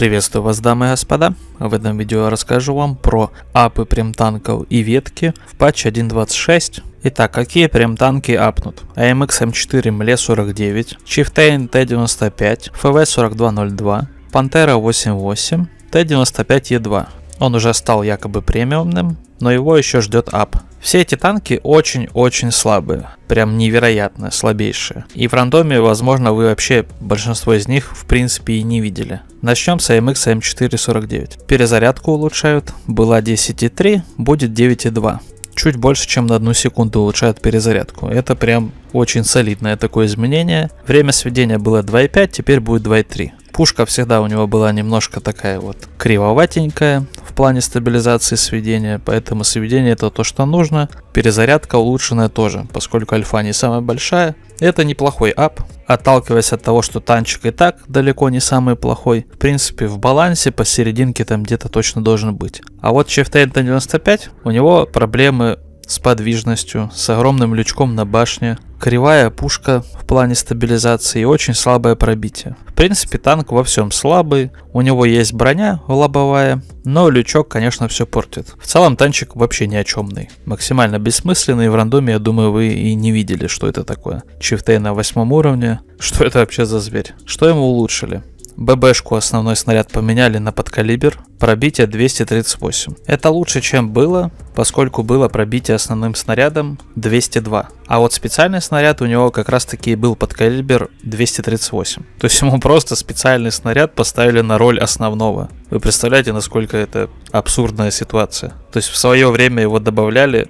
Приветствую вас дамы и господа, в этом видео я расскажу вам про апы прем-танков и ветки в патче 1.26. Итак, какие прем-танки апнут? AMX M4 МЛЕ-49, Chieftain Т-95, ФВ-4202, Пантера 88, Т-95Е2. Он уже стал якобы премиумным, но его еще ждет ап. Все эти танки очень-очень слабые, прям невероятно слабейшие. И в рандоме, возможно, вы вообще большинство из них в принципе и не видели. Начнем с AMX M449. Перезарядку улучшают, была 10.3, будет 9.2 чуть больше, чем на одну секунду улучшают перезарядку. Это прям очень солидное такое изменение. Время сведения было 2.5, теперь будет 2.3. Пушка всегда у него была немножко такая вот кривоватенькая, плане стабилизации сведения, поэтому сведение это то, что нужно. Перезарядка улучшенная тоже, поскольку альфа не самая большая. Это неплохой ап, отталкиваясь от того, что танчик и так далеко не самый плохой. В принципе, в балансе посерединке там где-то точно должен быть. А вот Chieftain 95, у него проблемы с подвижностью, с огромным лючком на башне, кривая пушка в плане стабилизации и очень слабое пробитие. В принципе, танк во всем слабый, у него есть броня лобовая, но лючок, конечно, все портит. В целом, танчик вообще ни о чемный. Максимально бессмысленный, в рандоме, я думаю, вы и не видели, что это такое. Чифтей на восьмом уровне, что это вообще за зверь? Что ему улучшили? ББшку основной снаряд поменяли на подкалибер, пробитие 238. Это лучше, чем было, поскольку было пробитие основным снарядом 202. А вот специальный снаряд у него как раз таки был подкалибер 238. То есть ему просто специальный снаряд поставили на роль основного. Вы представляете, насколько это абсурдная ситуация. То есть в свое время его добавляли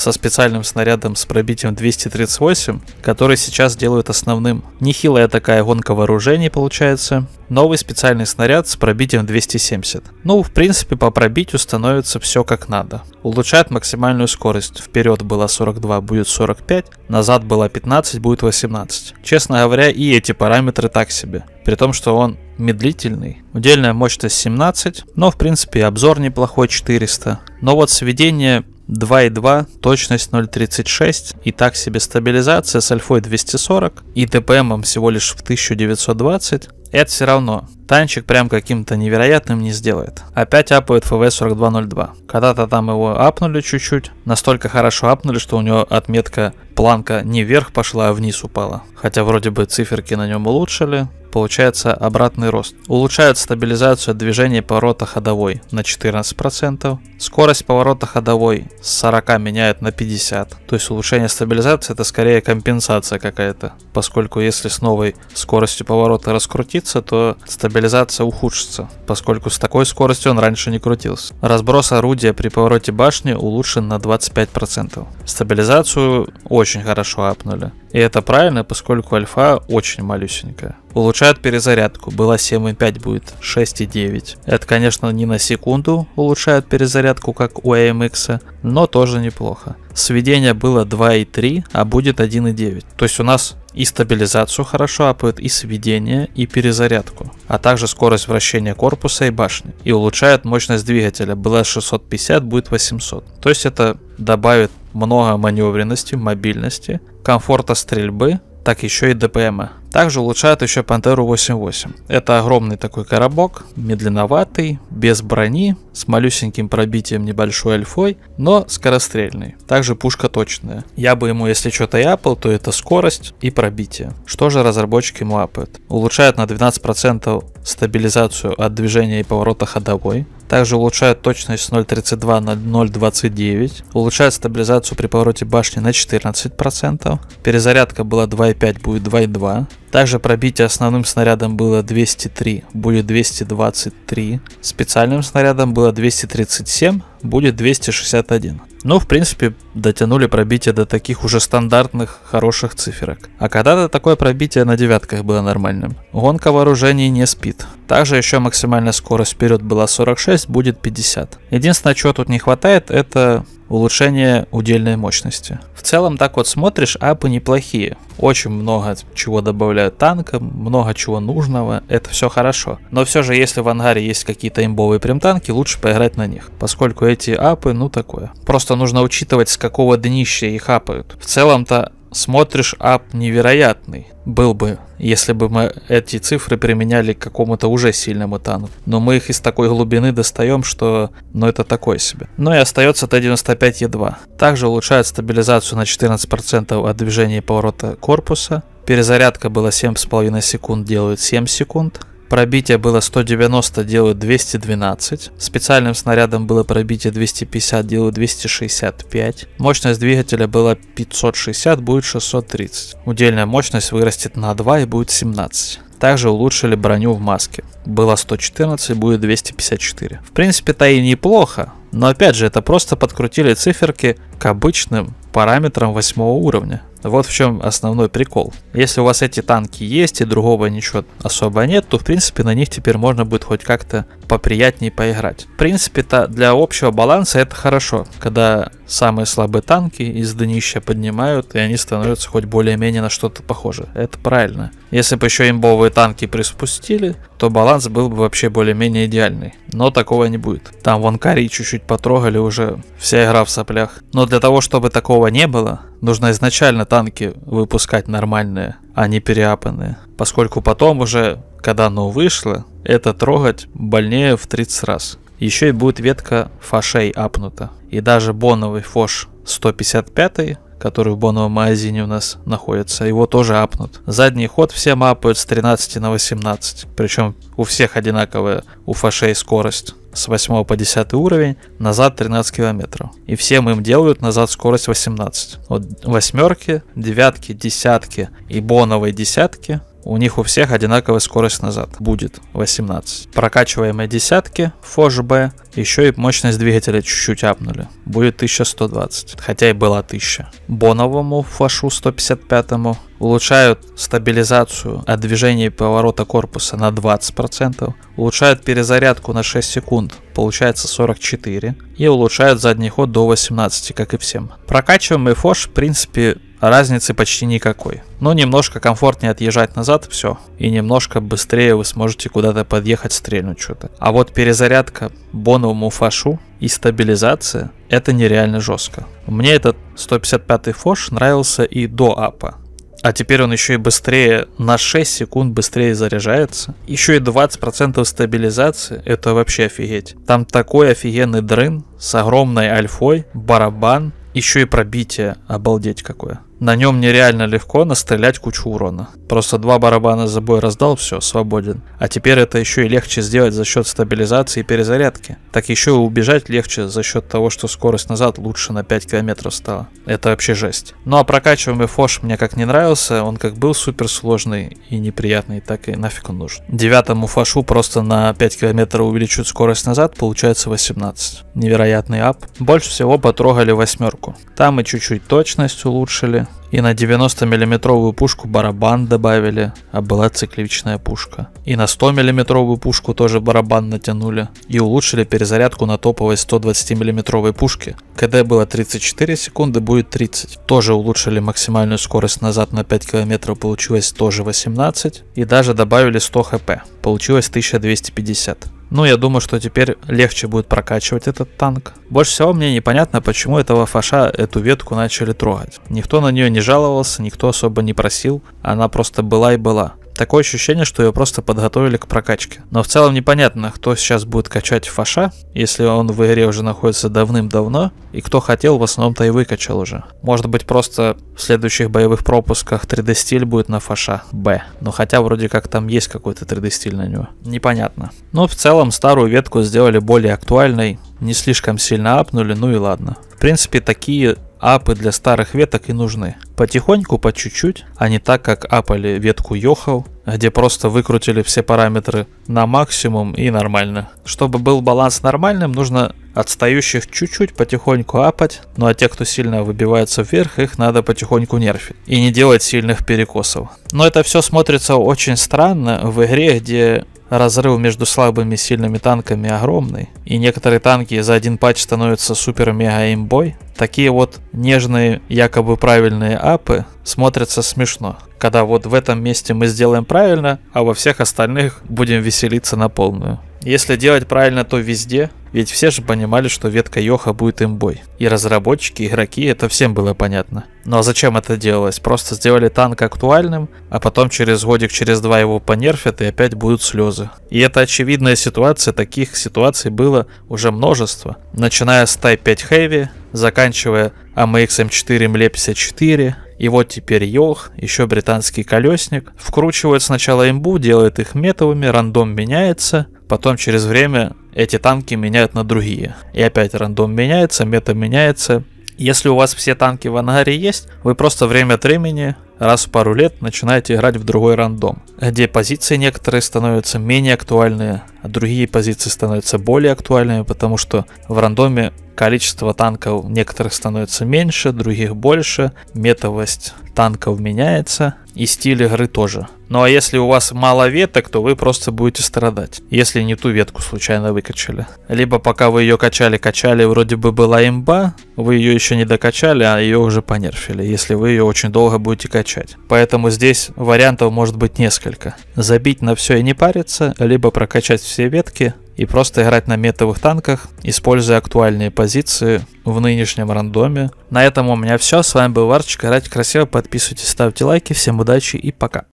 со специальным снарядом с пробитием 238, который сейчас делают основным. Нехилая такая гонка вооружений получается. Новый специальный снаряд с пробитием 270. Ну, в принципе, по пробитию становится все как надо. Улучшает максимальную скорость. Вперед было 42, будет 45. Назад было 15, будет 18. Честно говоря, и эти параметры так себе. При том, что он медлительный. Удельная мощность 17, но в принципе обзор неплохой 400. Но вот сведение 2.2, точность 0.36, и так себе стабилизация с альфой 240 и ДПМом всего лишь в 1920, это все равно. Танчик прям каким-то невероятным не сделает. Опять апают FV4202. Когда-то там его апнули чуть-чуть. Настолько хорошо апнули, что у него отметка планка не вверх пошла, а вниз упала. Хотя вроде бы циферки на нем улучшили. Получается обратный рост. Улучшают стабилизацию движения поворота ходовой на 14%. Скорость поворота ходовой с 40 меняет на 50. То есть улучшение стабилизации это скорее компенсация какая-то. Поскольку если с новой скоростью поворота раскрутить, крутиться, то стабилизация ухудшится, поскольку с такой скоростью он раньше не крутился. Разброс орудия при повороте башни улучшен на 25%. Стабилизацию очень хорошо апнули. И это правильно, поскольку альфа очень малюсенькая. Улучшают перезарядку. Было 7,5, будет 6,9. Это, конечно, не на секунду улучшают перезарядку, как у AMX, но тоже неплохо. Сведение было 2,3, а будет 1,9. То есть у нас и стабилизацию хорошо апают и сведение, и перезарядку, а также скорость вращения корпуса и башни. И улучшает мощность двигателя. Было 650, будет 800. То есть это добавит много маневренности, мобильности, комфорта стрельбы, так еще и ДПМа. Также улучшают еще Пантеру 8.8. Это огромный такой коробок, медленноватый, без брони, с малюсеньким пробитием небольшой альфой, но скорострельный. Также пушка точная. Я бы ему, если что-то и апал, то это скорость и пробитие. Что же разработчики ему апают? Улучшают на 12% стабилизацию от движения и поворота ходовой. Также улучшают точность 0.32 на 0.29. Улучшают стабилизацию при повороте башни на 14%. Перезарядка была 2.5, будет 2.2. Также пробитие основным снарядом было 203, будет 223. Специальным снарядом было 237, будет 261. Ну, в принципе, дотянули пробитие до таких уже стандартных хороших циферок. А когда-то такое пробитие на девятках было нормальным. Гонка вооружений не спит. Также еще максимальная скорость вперед была 46, будет 50. Единственное, чего тут не хватает, это улучшение удельной мощности. В целом, так вот смотришь, апы неплохие. Очень много чего добавляют танкам, много чего нужного, это все хорошо. Но все же, если в ангаре есть какие-то имбовые прям танки, лучше поиграть на них, поскольку эти апы, ну такое. Просто нужно учитывать, с какого днища их апают. В целом-то смотришь ап невероятный. Был бы, если бы мы эти цифры применяли к какому-то уже сильному тану. Но мы их из такой глубины достаем, что... Ну это такое себе. Ну и остается Т-95Е2. Также улучшает стабилизацию на 14% от движения поворота корпуса. Перезарядка была 7,5 секунд, делают 7 секунд. Пробитие было 190, делают 212. Специальным снарядом было пробитие 250, делают 265. Мощность двигателя была 560, будет 630. Удельная мощность вырастет на 2 и будет 17. Также улучшили броню в маске. Было 114, будет 254. В принципе-то и неплохо, но опять же, это просто подкрутили циферки к обычным параметрам восьмого уровня. Вот в чем основной прикол. Если у вас эти танки есть и другого ничего особо нет, то в принципе на них теперь можно будет хоть как-то поприятнее поиграть. В принципе, то для общего баланса это хорошо, когда самые слабые танки из днища поднимают и они становятся хоть более-менее на что-то похоже. Это правильно. Если бы еще имбовые танки приспустили, то баланс был бы вообще более-менее идеальный. Но такого не будет. Там вон Кари чуть-чуть потрогали уже, вся игра в соплях. Но для того, чтобы такого не было, Нужно изначально танки выпускать нормальные, а не переапанные. Поскольку потом уже, когда оно вышло, это трогать больнее в 30 раз. Еще и будет ветка фашей апнута. И даже боновый фош 155 который в боновом магазине у нас находится, его тоже апнут. Задний ход все мапают с 13 на 18, причем у всех одинаковая у фашей скорость с 8 по 10 уровень, назад 13 километров. И всем им делают назад скорость 18. Вот восьмерки, девятки, десятки и боновые десятки у них у всех одинаковая скорость назад. Будет 18. Прокачиваемые десятки, Фож Б, еще и мощность двигателя чуть-чуть апнули. Будет 1120, хотя и была 1000. Боновому флашу 155 улучшают стабилизацию от движения поворота корпуса на 20%, улучшают перезарядку на 6 секунд, получается 44, и улучшают задний ход до 18, как и всем. Прокачиваемый фош, в принципе, разницы почти никакой. Но немножко комфортнее отъезжать назад, все. И немножко быстрее вы сможете куда-то подъехать, стрельнуть что-то. А вот перезарядка боновому фашу и стабилизация, это нереально жестко. Мне этот 155 й фош нравился и до апа. А теперь он еще и быстрее, на 6 секунд быстрее заряжается. Еще и 20% стабилизации, это вообще офигеть. Там такой офигенный дрын с огромной альфой, барабан, еще и пробитие, обалдеть какое. На нем нереально легко настрелять кучу урона. Просто два барабана за бой раздал, все, свободен. А теперь это еще и легче сделать за счет стабилизации и перезарядки. Так еще и убежать легче за счет того, что скорость назад лучше на 5 километров стала. Это вообще жесть. Ну а прокачиваемый фош мне как не нравился, он как был супер сложный и неприятный, так и нафиг он нужен. Девятому фошу просто на 5 километров увеличивают скорость назад, получается 18. Невероятный ап. Больше всего потрогали восьмерку. Там и чуть-чуть точность улучшили, и на 90 миллиметровую пушку барабан добавили, а была цикличная пушка. И на 100 миллиметровую пушку тоже барабан натянули. И улучшили перезарядку на топовой 120 миллиметровой пушке. КД было 34 секунды, будет 30. Тоже улучшили максимальную скорость назад на 5 км, получилось тоже 18. И даже добавили 100 хп, получилось 1250. Ну, я думаю, что теперь легче будет прокачивать этот танк. Больше всего мне непонятно, почему этого фаша эту ветку начали трогать. Никто на нее не жаловался, никто особо не просил, она просто была и была. Такое ощущение, что ее просто подготовили к прокачке. Но в целом непонятно, кто сейчас будет качать фаша, если он в игре уже находится давным-давно, и кто хотел, в основном-то и выкачал уже. Может быть просто в следующих боевых пропусках 3D стиль будет на фаша Б. Но хотя вроде как там есть какой-то 3D стиль на него. Непонятно. Но в целом старую ветку сделали более актуальной, не слишком сильно апнули, ну и ладно. В принципе, такие апы для старых веток и нужны. Потихоньку, по чуть-чуть, а не так, как апали ветку Йохов, где просто выкрутили все параметры на максимум и нормально. Чтобы был баланс нормальным, нужно отстающих чуть-чуть потихоньку апать, ну а те, кто сильно выбивается вверх, их надо потихоньку нерфить и не делать сильных перекосов. Но это все смотрится очень странно в игре, где разрыв между слабыми и сильными танками огромный, и некоторые танки за один патч становятся супер-мега-имбой, такие вот нежные, якобы правильные апы смотрятся смешно. Когда вот в этом месте мы сделаем правильно, а во всех остальных будем веселиться на полную. Если делать правильно, то везде, ведь все же понимали, что ветка Йоха будет имбой. И разработчики, игроки, это всем было понятно. Но ну а зачем это делалось? Просто сделали танк актуальным, а потом через годик, через два его понерфят и опять будут слезы. И это очевидная ситуация, таких ситуаций было уже множество. Начиная с Type 5 Heavy, заканчивая AMX M4 MLE54, и вот теперь Йох, еще британский колесник, вкручивают сначала имбу, делают их метовыми, рандом меняется, потом через время эти танки меняют на другие. И опять рандом меняется, мета меняется. Если у вас все танки в ангаре есть, вы просто время от времени, раз в пару лет, начинаете играть в другой рандом, где позиции некоторые становятся менее актуальные другие позиции становятся более актуальными, потому что в рандоме количество танков некоторых становится меньше, других больше, метовость танков меняется, и стиль игры тоже. Ну а если у вас мало веток, то вы просто будете страдать, если не ту ветку случайно выкачали. Либо пока вы ее качали-качали, вроде бы была имба, вы ее еще не докачали, а ее уже понерфили, если вы ее очень долго будете качать. Поэтому здесь вариантов может быть несколько. Забить на все и не париться, либо прокачать все ветки и просто играть на метовых танках, используя актуальные позиции в нынешнем рандоме. На этом у меня все. С вами был Варчик. играйте красиво, подписывайтесь, ставьте лайки. Всем удачи и пока.